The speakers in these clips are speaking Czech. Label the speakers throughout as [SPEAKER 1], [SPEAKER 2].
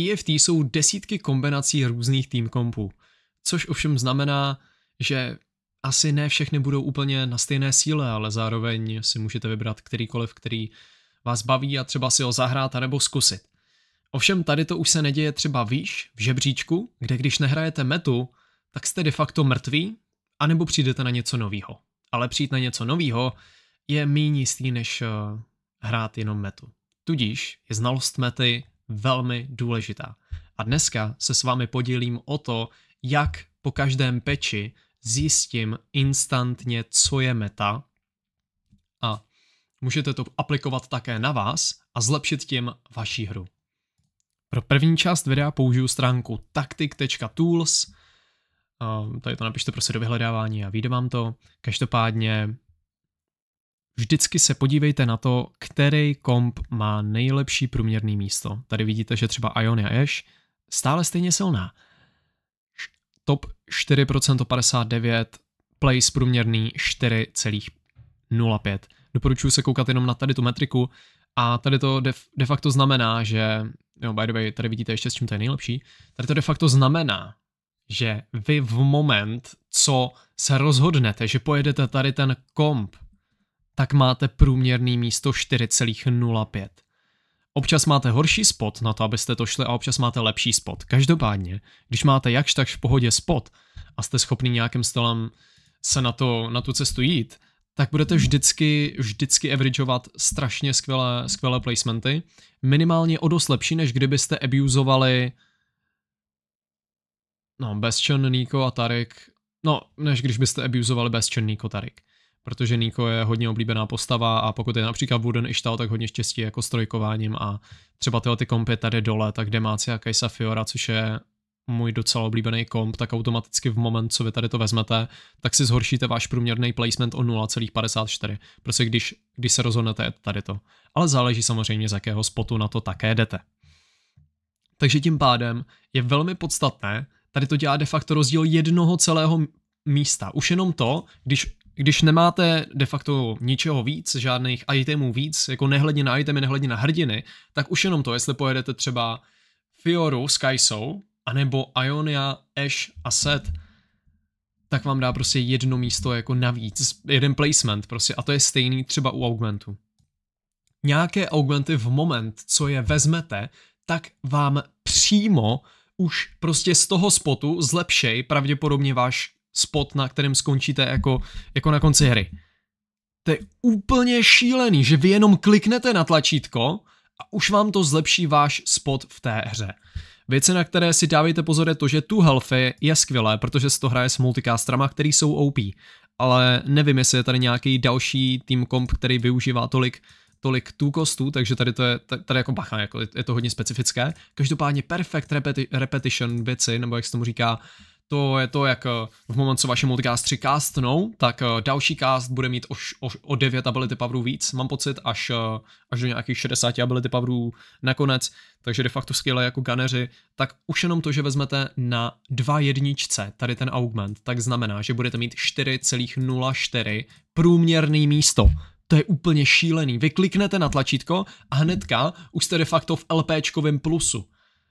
[SPEAKER 1] TFT jsou desítky kombinací různých team kompů, což ovšem znamená, že asi ne všechny budou úplně na stejné síle, ale zároveň si můžete vybrat kterýkoliv, který vás baví a třeba si ho zahrát a nebo zkusit. Ovšem tady to už se neděje třeba výš, v žebříčku, kde když nehrajete metu, tak jste de facto mrtví, anebo přijdete na něco novýho. Ale přijít na něco novýho je méně jistý, než eh, hrát jenom metu. Tudíž je znalost mety velmi důležitá. A dneska se s vámi podělím o to, jak po každém peči zjistím instantně, co je meta a můžete to aplikovat také na vás a zlepšit tím vaší hru. Pro první část videa použiju stránku taktik.tools, tady to napište prostě do vyhledávání a vyjde vám to. Každopádně Vždycky se podívejte na to, který komp má nejlepší průměrný místo. Tady vidíte, že třeba Ionia Ash stále stejně silná. Top 4% place průměrný 4,05. Doporučuji se koukat jenom na tady tu metriku a tady to de, de facto znamená, že, jo, by the way, tady vidíte ještě s čím to je nejlepší, tady to de facto znamená, že vy v moment, co se rozhodnete, že pojedete tady ten komp, tak máte průměrný místo 4,05. Občas máte horší spot na to, abyste to šli a občas máte lepší spot. Každopádně, když máte jakž takž v pohodě spot a jste schopni nějakým stylem se na, to, na tu cestu jít, tak budete vždycky, vždycky averageovat strašně skvělé, skvělé placementy. Minimálně o dost lepší, než kdybyste abuzovali no, bezčen, Niko a Tarik. No, než když byste abuzovali bezčen, Niko, Tarik protože Niko je hodně oblíbená postava a pokud je například Wooden Ishtal, tak hodně štěstí jako trojkováním a třeba tyhle ty kompy tady dole, tak Demacia Kajsa Fiora, což je můj docela oblíbený komp, tak automaticky v moment, co vy tady to vezmete, tak si zhoršíte váš průměrný placement o 0,54. Prostě když, když se rozhodnete tady to. Ale záleží samozřejmě, z jakého spotu na to také jdete. Takže tím pádem je velmi podstatné, tady to dělá de facto rozdíl jednoho celého místa. Už jenom to, když když nemáte de facto ničeho víc, žádných itemů víc, jako nehledně na itemy, nehledně na hrdiny, tak už jenom to, jestli pojedete třeba Fioru s Kaisou, anebo Ionia, Ash a Set, tak vám dá prostě jedno místo jako navíc, jeden placement prostě a to je stejný třeba u augmentu. Nějaké augmenty v moment, co je vezmete, tak vám přímo už prostě z toho spotu zlepšej pravděpodobně váš spot, na kterém skončíte jako, jako na konci hry. To je úplně šílený, že vy jenom kliknete na tlačítko a už vám to zlepší váš spot v té hře. Věci, na které si dávejte pozor, je to, že tu healthy je skvělé, protože se to hraje s multicastrama, který jsou OP. Ale nevím, jestli je tady nějaký další team comp, který využívá tolik tolik tu kostů, takže tady to je, tady jako bacha, jako je to hodně specifické. Každopádně perfect repeti- repetition věci, nebo jak se tomu říká, uh, to je to, jak eh, v momentu, co vaše multicastři castnou, tak eh, další cast bude mít ož o, o 9 ability powerů víc, mám pocit, až, eh, až do nějakých 60 ability powerů nakonec, takže de facto skvěle jako gunneři, tak už jenom to, že vezmete na dva jedničce tady ten augment, tak znamená, že budete mít 4,04 průměrný místo to je úplně šílený. Vy kliknete na tlačítko a hnedka už jste de facto v LPčkovém plusu.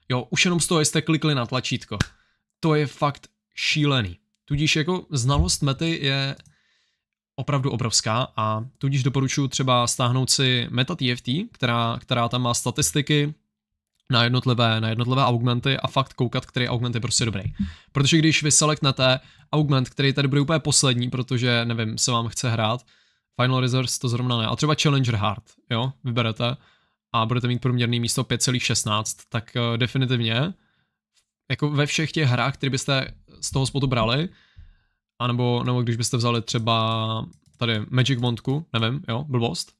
[SPEAKER 1] Jo, už jenom z toho jste klikli na tlačítko to je fakt šílený. Tudíž jako znalost mety je opravdu obrovská a tudíž doporučuji třeba stáhnout si Meta TFT, která, která tam má statistiky na jednotlivé, na jednotlivé augmenty a fakt koukat, který augment je prostě dobrý. Protože když vy selectnete augment, který tady bude úplně poslední, protože nevím, se vám chce hrát, Final Resort to zrovna ne, a třeba Challenger Hard, jo, vyberete a budete mít průměrný místo 5,16, tak eh, definitivně jako ve všech těch hrách, které byste z toho spotu brali, anebo nebo když byste vzali třeba tady Magic Wandku, nevím, jo, blbost,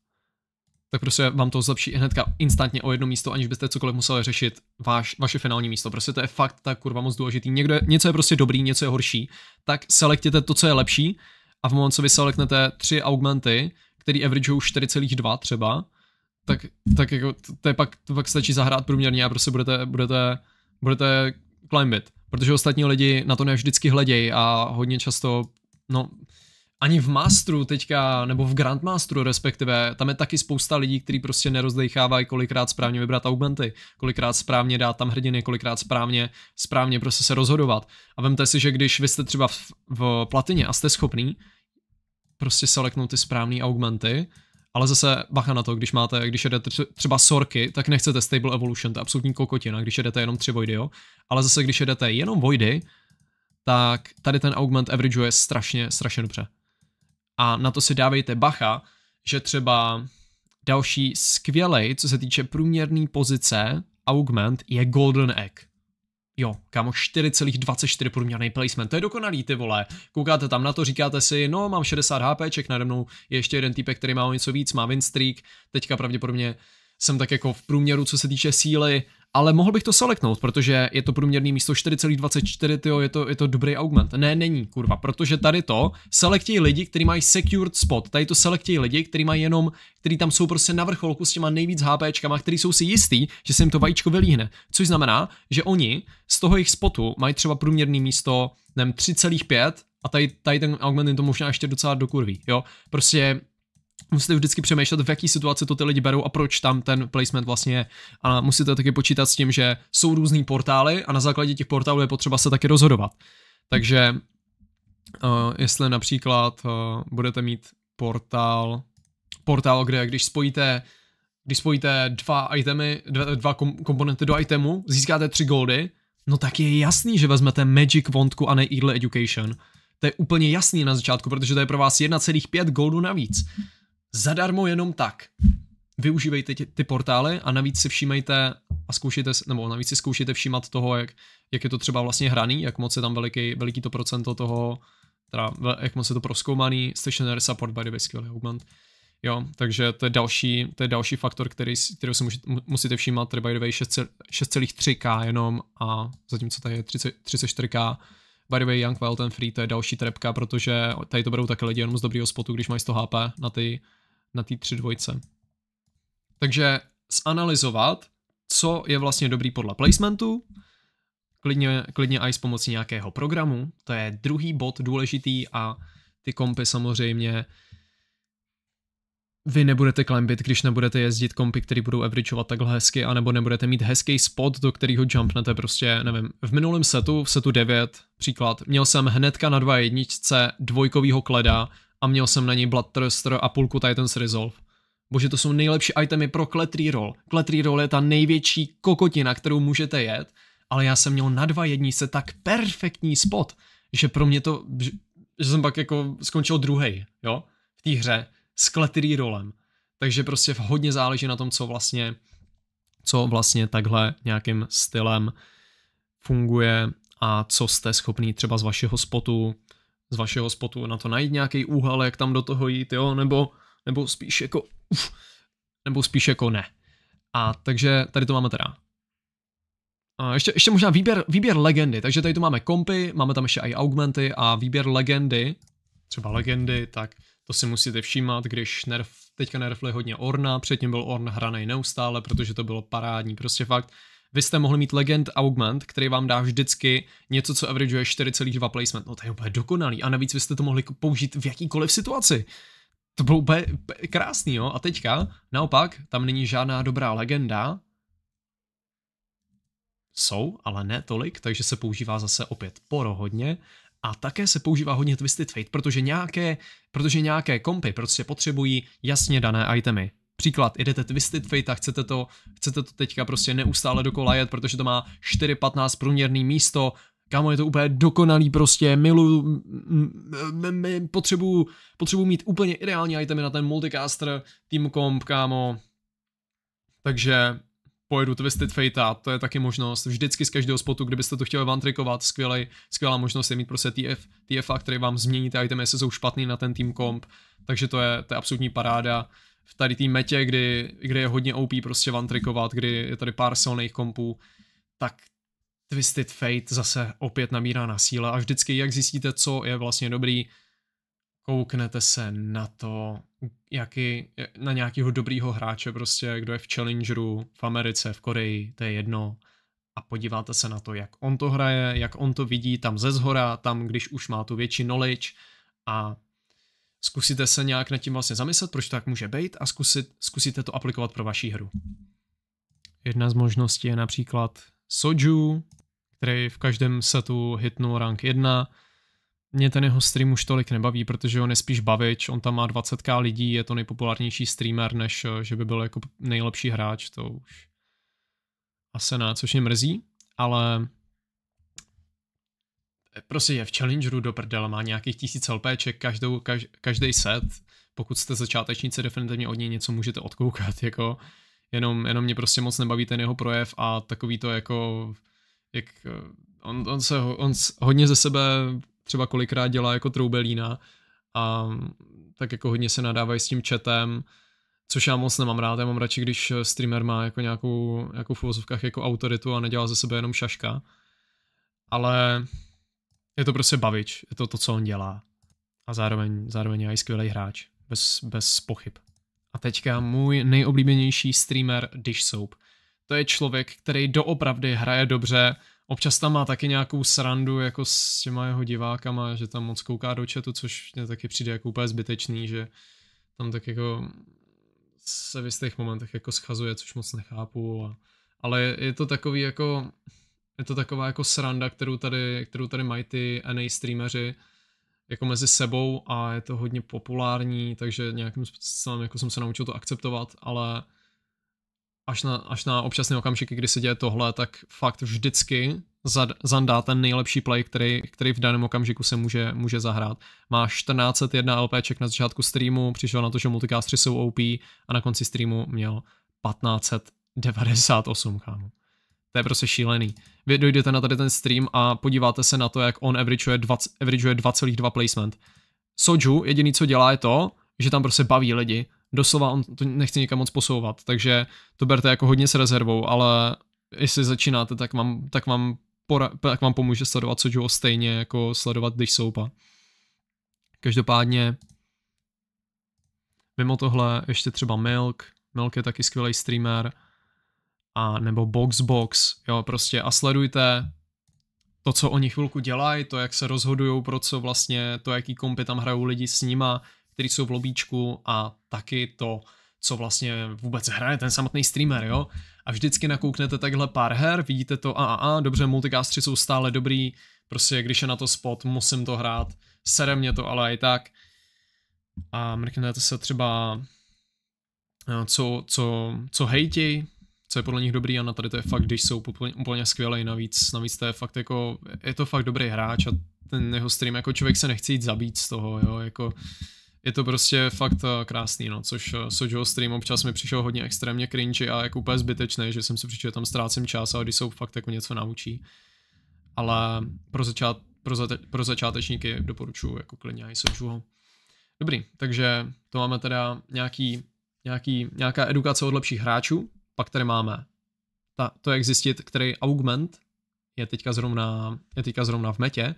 [SPEAKER 1] tak prostě vám to zlepší hnedka instantně o jedno místo, aniž byste cokoliv museli řešit váš, vaše finální místo. Prostě to je fakt tak kurva moc důležitý. Někdo je, něco je prostě dobrý, něco je horší, tak selektěte to, co je lepší a v moment, co vy selektnete tři augmenty, který averageou 4,2 třeba, tak, tak jako to, je pak, to pak stačí zahrát průměrně a prostě budete, budete, budete Climbit, protože ostatní lidi na to nevždycky hledějí a hodně často, no, ani v Masteru teďka, nebo v Grandmasteru respektive, tam je taky spousta lidí, kteří prostě nerozdejchávají, kolikrát správně vybrat augmenty, kolikrát správně dát tam hrdiny, kolikrát správně, správně prostě se rozhodovat. A vemte si, že když vy jste třeba v, v platině a jste schopný prostě seleknout ty správné augmenty, ale zase bacha na to, když máte, když jedete třeba sorky, tak nechcete stable evolution, to je absolutní kokotina, když jedete jenom tři voidy, jo. Ale zase, když jedete jenom voidy, tak tady ten augment averageuje strašně, strašně dobře. A na to si dávejte bacha, že třeba další skvělej, co se týče průměrné pozice, augment je golden egg. Jo, kámo, 4,24 průměrný placement, to je dokonalý, ty vole. Koukáte tam na to, říkáte si, no, mám 60 ček nade mnou je ještě jeden typ, který má o něco víc, má win streak, teďka pravděpodobně jsem tak jako v průměru, co se týče síly, ale mohl bych to selectnout, protože je to průměrný místo 4,24, tyjo, je to, je to dobrý augment. Ne, není, kurva, protože tady to selektějí lidi, kteří mají secured spot, tady to selektějí lidi, kteří mají jenom, kteří tam jsou prostě na vrcholku s těma nejvíc HPčkama, kteří jsou si jistý, že se jim to vajíčko vylíhne. Což znamená, že oni z toho jejich spotu mají třeba průměrný místo, nevím, 3,5 a tady, tady ten augment je to možná ještě docela dokurví, jo. Prostě musíte vždycky přemýšlet, v jaký situaci to ty lidi berou a proč tam ten placement vlastně je. A musíte taky počítat s tím, že jsou různý portály a na základě těch portálů je potřeba se taky rozhodovat. Takže uh, jestli například uh, budete mít portál, portál, kde když spojíte když spojíte dva itemy, dva, dva kom- komponenty do itemu, získáte tři goldy, no tak je jasný, že vezmete Magic Wandku a ne Eagle Education. To je úplně jasný na začátku, protože to je pro vás 1,5 goldu navíc zadarmo jenom tak. Využívejte ty, ty portály a navíc si všímejte a zkoušejte, nebo navíc si zkoušejte všímat toho, jak, jak je to třeba vlastně hraný, jak moc je tam veliký, veliký to procento toho, teda jak moc je to proskoumaný, stationary support by the way, skvělý augment. Jo, takže to je další, to je další faktor, který, kterého si můžete, musíte všímat, tedy by the way 6,3k jenom a zatímco tady je 30, 34k, by the way Young Wild and Free, to je další trepka, protože tady to berou také lidi jenom z dobrýho spotu, když mají 100 HP na ty na té tři dvojce. Takže zanalizovat, co je vlastně dobrý podle placementu, klidně, klidně i s pomocí nějakého programu, to je druhý bod důležitý a ty kompy samozřejmě vy nebudete klembit, když nebudete jezdit kompy, které budou averageovat takhle hezky, anebo nebudete mít hezký spot, do kterého jumpnete prostě, nevím, v minulém setu, v setu 9, příklad, měl jsem hnedka na dva jedničce dvojkovýho kleda, a měl jsem na něj Bloodthirster a půlku Titans Resolve. Bože, to jsou nejlepší itemy pro Klet Reroll. Klet Reroll je ta největší kokotina, kterou můžete jet, ale já jsem měl na dva se tak perfektní spot, že pro mě to, že jsem pak jako skončil druhý, jo, v té hře s Klet Rerollem. Takže prostě hodně záleží na tom, co vlastně, co vlastně takhle nějakým stylem funguje a co jste schopný třeba z vašeho spotu z vašeho spotu, na to najít nějaký úhel, jak tam do toho jít, jo, nebo, nebo spíš jako, uf, nebo spíš jako ne. A takže tady to máme teda. A ještě, ještě možná výběr, výběr legendy, takže tady tu máme kompy, máme tam ještě i augmenty a výběr legendy, třeba legendy, tak to si musíte všímat, když nerf, teďka nerfli hodně Orna, předtím byl Orn hraný neustále, protože to bylo parádní, prostě fakt vy jste mohli mít Legend Augment, který vám dá vždycky něco, co averageuje 4,2 placement. No to je úplně dokonalý. A navíc vy jste to mohli použít v jakýkoliv situaci. To bylo úplně krásný, jo? A teďka, naopak, tam není žádná dobrá legenda. Jsou, ale ne tolik, takže se používá zase opět porohodně. A také se používá hodně Twisted Fate, protože nějaké, protože nějaké kompy prostě potřebují jasně dané itemy. Příklad, jedete Twisted Fate a chcete to, chcete to teďka prostě neustále dokola jet, protože to má 4.15 průměrný místo, Kámo, je to úplně dokonalý prostě, miluju, potřebuju, potřebuju mít úplně ideální itemy na ten multicaster, team comp, kámo. Takže pojedu Twisted Fate a to je taky možnost. Vždycky z každého spotu, kdybyste to chtěli vantrikovat, skvělej, skvělá možnost je mít prostě TF, TFA, který vám změní ty itemy, jestli jsou špatný na ten team comp. Takže to je, to je absolutní paráda v tady té metě, kdy, kdy je hodně OP prostě vantrikovat, kdy je tady pár silných kompů, tak Twisted Fate zase opět nabírá na síle a vždycky, jak zjistíte, co je vlastně dobrý, kouknete se na to, jaký, na nějakého dobrýho hráče prostě, kdo je v Challengeru, v Americe, v Koreji, to je jedno a podíváte se na to, jak on to hraje, jak on to vidí tam ze zhora, tam, když už má tu větší knowledge a zkusíte se nějak nad tím vlastně zamyslet, proč tak může být a zkusit, zkusíte to aplikovat pro vaši hru. Jedna z možností je například Soju, který v každém setu hitnul rank 1. Mě ten jeho stream už tolik nebaví, protože on je spíš bavič, on tam má 20k lidí, je to nejpopulárnější streamer, než eh, že by byl jako nejlepší hráč, to už asi na což mě mrzí, ale prostě je v Challengeru do prdela, má nějakých tisíc LPček každou, kaž, každý set, pokud jste začátečníci, definitivně od něj něco můžete odkoukat, jako jenom, jenom mě prostě moc nebaví ten jeho projev a takový to jako, jak eh, on, on se on hodně ze sebe třeba kolikrát dělá jako troubelína a tak jako hodně se nadávají s tím chatem, což já moc nemám rád, já mám radši, když streamer má jako nějakou, jako v uvozovkách jako autoritu a nedělá ze sebe jenom šaška, ale je to prostě bavič, je to to, co on dělá. A zároveň, zároveň je i skvělý hráč, bez, bez pochyb. A teďka můj nejoblíbenější streamer Dish Soap. To je člověk, který doopravdy hraje dobře, občas tam má taky nějakou srandu jako s těma jeho divákama, že tam moc kouká do chatu, což mě taky přijde jako úplně zbytečný, že tam tak jako se v jistých momentech jako schazuje, což moc nechápu. A, ale je to takový jako je to taková jako sranda, kterou tady, kterou tady mají ty NA streameři jako mezi sebou a je to hodně populární, takže nějakým způsobem jako jsem se naučil to akceptovat, ale až na, až na občasné okamžiky, kdy se děje tohle, tak fakt vždycky zandá ten nejlepší play, který, který v daném okamžiku se může, může zahrát. Má 1401 LPček na začátku streamu, přišel na to, že multicastry jsou OP a na konci streamu měl 1598, kámo. To je prostě šílený vy dojdete na tady ten stream a podíváte se na to, jak on averageuje 2,2 placement. Soju jediný, co dělá, je to, že tam prostě baví lidi. Doslova on to nechce nikam moc posouvat, takže to berte jako hodně s rezervou, ale jestli začínáte, tak vám, tak vám, pora, tak vám pomůže sledovat Soju stejně jako sledovat Dish Soupa. Každopádně mimo tohle ještě třeba Milk. Milk je taky skvělý streamer a nebo Boxbox, jo, prostě a sledujte to, co oni chvilku dělají, to, jak se rozhodují, pro co vlastně, to, jaký kompy tam hrajou lidi s nima, kteří jsou v lobíčku a taky to, co vlastně vůbec hraje ten samotný streamer, jo? A vždycky nakouknete takhle pár her, vidíte to a a a, dobře, multicastři jsou stále dobrý, prostě když je na to spot, musím to hrát, sere mě to ale i tak. A mrknete se třeba, eh, co, co, co hejtěj, co je podle nich dobrý a na tady to je fakt, když jsou úplně, úplně skvělej, navíc, navíc to je fakt jako, je to fakt dobrý hráč a ten jeho stream, jako člověk se nechce jít zabít z toho, jo, jako je to prostě fakt eh, krásný, no, což Sojo eh, stream občas mi přišel hodně extrémně cringy a jako úplně zbytečné, že jsem si přišel, že tam ztrácím čas a když jsou fakt jako něco naučí. Ale pro, začát, pro, za, pro začátečníky doporučuji jako klidně i Sojo. Dobrý, takže to máme teda nějaký, nějaký, nějaká edukace od lepších hráčů, pak tady máme ta, to, je existit který augment je teďka zrovna, je teďka zrovna v metě.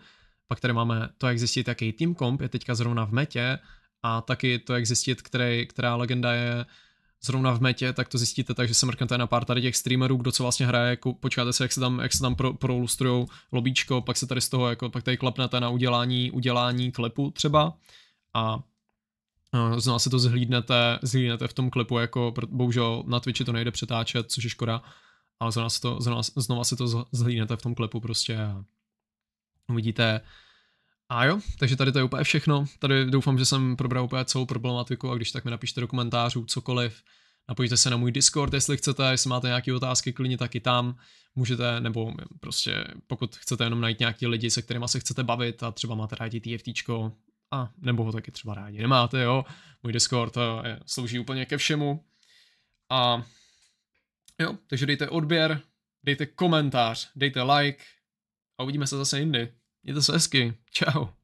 [SPEAKER 1] Pak tady máme to, je existit jaký team comp je teďka zrovna v metě a taky to, je existit který, která legenda je zrovna v metě, tak to zjistíte takže se mrknete na pár tady těch streamerů, kdo co vlastně hraje, jako počkáte se, jak se tam, jak se tam pro, prolustrujou lobíčko, pak se tady z toho, jako, pak tady klepnete na udělání, udělání klepu třeba a z nás se to zhlídnete, zhlídnete v tom klipu, jako bohužel na Twitchi to nejde přetáčet, což je škoda, ale znova se to, znova, znovu se to zhlídnete v tom klipu prostě a uvidíte. A jo, takže tady to je úplně všechno. Tady doufám, že jsem probral úplně celou problematiku a když tak mi napište do komentářů cokoliv. Napojte se na můj Discord, jestli chcete, jestli máte nějaké otázky, klidně taky tam můžete, nebo prostě pokud chcete jenom najít nějaký lidi, se kterými se chcete bavit a třeba máte rádi TFTčko, a nebo ho taky třeba rádi nemáte, jo. Můj Discord eh, je, slouží úplně ke všemu. A jo, takže dejte odběr, dejte komentář, dejte like a uvidíme se zase jindy. Mějte se hezky, čau.